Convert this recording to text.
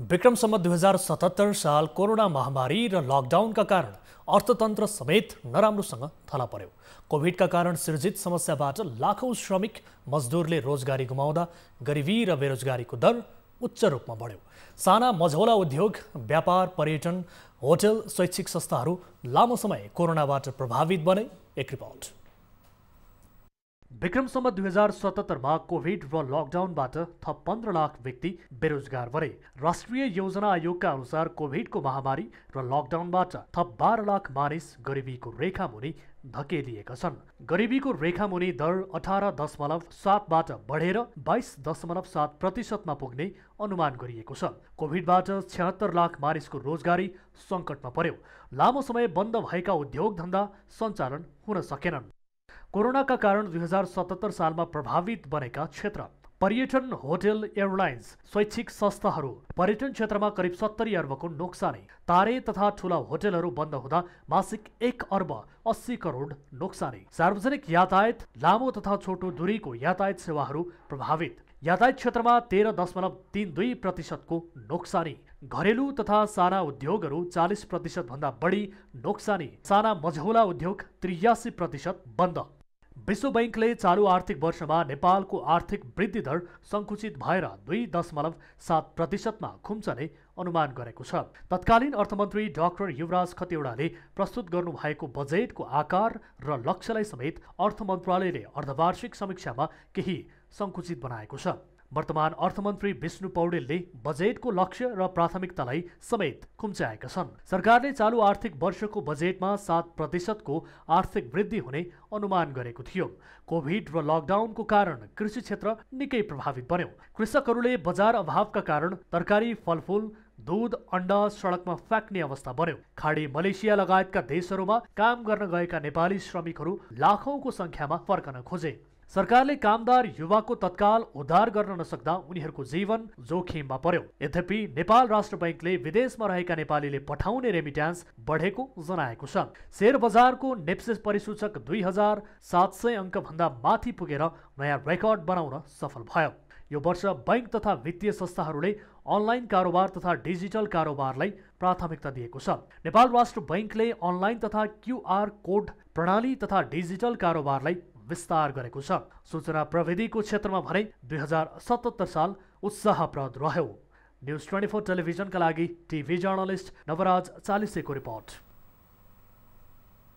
विक्रमसम्म दुई हजार सतहत्तर साल कोरोना महामारी र लकडाउनका कारण अर्थतन्त्र समेत नराम्रोसँग थला पर्यो कोभिडका कारण सिर्जित समस्याबाट लाखौँ श्रमिक मजदुरले रोजगारी गुमाउँदा गरिबी र बेरोजगारीको दर उच्च रूपमा बढ्यो साना मझौला उद्योग व्यापार पर्यटन होटल शैक्षिक संस्थाहरू लामो समय कोरोनाबाट प्रभावित बने एक रिपोर्ट विक्रमसम्म दुई हजार सतहत्तरमा कोभिड र लकडाउनबाट थप पन्ध्र लाख व्यक्ति बेरोजगार बने राष्ट्रिय योजना आयोगका अनुसार कोभिडको महामारी र लकडाउनबाट थप बाह्र लाख मानिस गरिबीको रेखा मुनि धकेलिएका छन् गरिबीको रेखा रेखामुनि दर अठार दशमलव सातबाट बढेर बाइस दशमलव सात प्रतिशतमा पुग्ने अनुमान गरिएको छ कोभिडबाट छ्यात्तर लाख मानिसको रोजगारी सङ्कटमा पर्यो लामो समय बन्द भएका उद्योग धन्दा सञ्चालन हुन सकेनन् कोरोनाका कारण दुई हजार सतहत्तर सालमा प्रभावित बनेका क्षेत्र पर्यटन होटेल एयरलाइन्स शैक्षिक संस्थाहरू पर्यटन क्षेत्रमा करिब सत्तरी अर्बको नोक्सानी तारे तथा ठुला होटेलहरू बन्द हुँदा मासिक एक अर्ब अस्सी करोड नोक्सानी सार्वजनिक यातायात लामो तथा छोटो दूरीको यातायात सेवाहरू प्रभावित यातायात क्षेत्रमा तेह्र दशमलव तिन दुई प्रतिशतको नोक्सानी घरेलु तथा साना उद्योगहरू चालिस प्रतिशतभन्दा बढी नोक्सानी साना मझौला उद्योग त्रियासी प्रतिशत बन्द विश्व बैङ्कले चालु आर्थिक वर्षमा नेपालको आर्थिक वृद्धि दर सङ्कुचित भएर दुई दशमलव सात प्रतिशतमा खुम्चने अनुमान गरेको छ तत्कालीन अर्थमन्त्री डाक्टर युवराज खतिवड़ाले प्रस्तुत गर्नुभएको बजेटको आकार र लक्ष्यलाई समेत अर्थ मन्त्रालयले अर्धवार्षिक समीक्षामा केही सङ्कुचित बनाएको छ वर्तमान अर्थमन्त्री विष्णु पौडेलले बजेटको लक्ष्य र प्राथमिकतालाई समेत खुम्च्याएका छन् सरकारले चालु आर्थिक वर्षको बजेटमा सात प्रतिशतको आर्थिक वृद्धि हुने अनुमान गरेको थियो कोभिड र लकडाउनको कारण कृषि क्षेत्र निकै प्रभावित बन्यो कृषकहरूले बजार अभावका कारण तरकारी फलफुल दुध अन्डा सडकमा फ्याँक्ने अवस्था बन्यो खाडी मलेसिया लगायतका देशहरूमा काम गर्न गएका नेपाली श्रमिकहरू लाखौंको संख्यामा फर्कन खोजे सरकारले कामदार युवाको तत्काल उद्धार गर्न नसक्दा उनीहरूको जीवन जोखिममा पर्यो यद्यपि नेपाल राष्ट्र बैङ्कले विदेशमा रहेका नेपालीले पठाउने रेमिट्यान्स बढेको जनाएको छ शेयर बजारको नेप्सेस परिसूचक दुई हजार सात सय अङ्कभन्दा माथि पुगेर नयाँ रेकर्ड बनाउन सफल भयो यो वर्ष बैङ्क तथा वित्तीय संस्थाहरूले अनलाइन कारोबार तथा डिजिटल कारोबारलाई प्राथमिकता दिएको छ नेपाल राष्ट्र बैङ्कले अनलाइन तथा क्युआर कोड प्रणाली तथा डिजिटल कारोबारलाई विस्तार गरेको छ सूचना प्रविधिको क्षेत्रमा भने दुई हजार सतहत्तर साल उत्साहप्रद रह्यो न्युज ट्वेन्टी फोर टेलिभिजनका लागि टिभी जर्नलिस्ट नवराज चालिसेको रिपोर्ट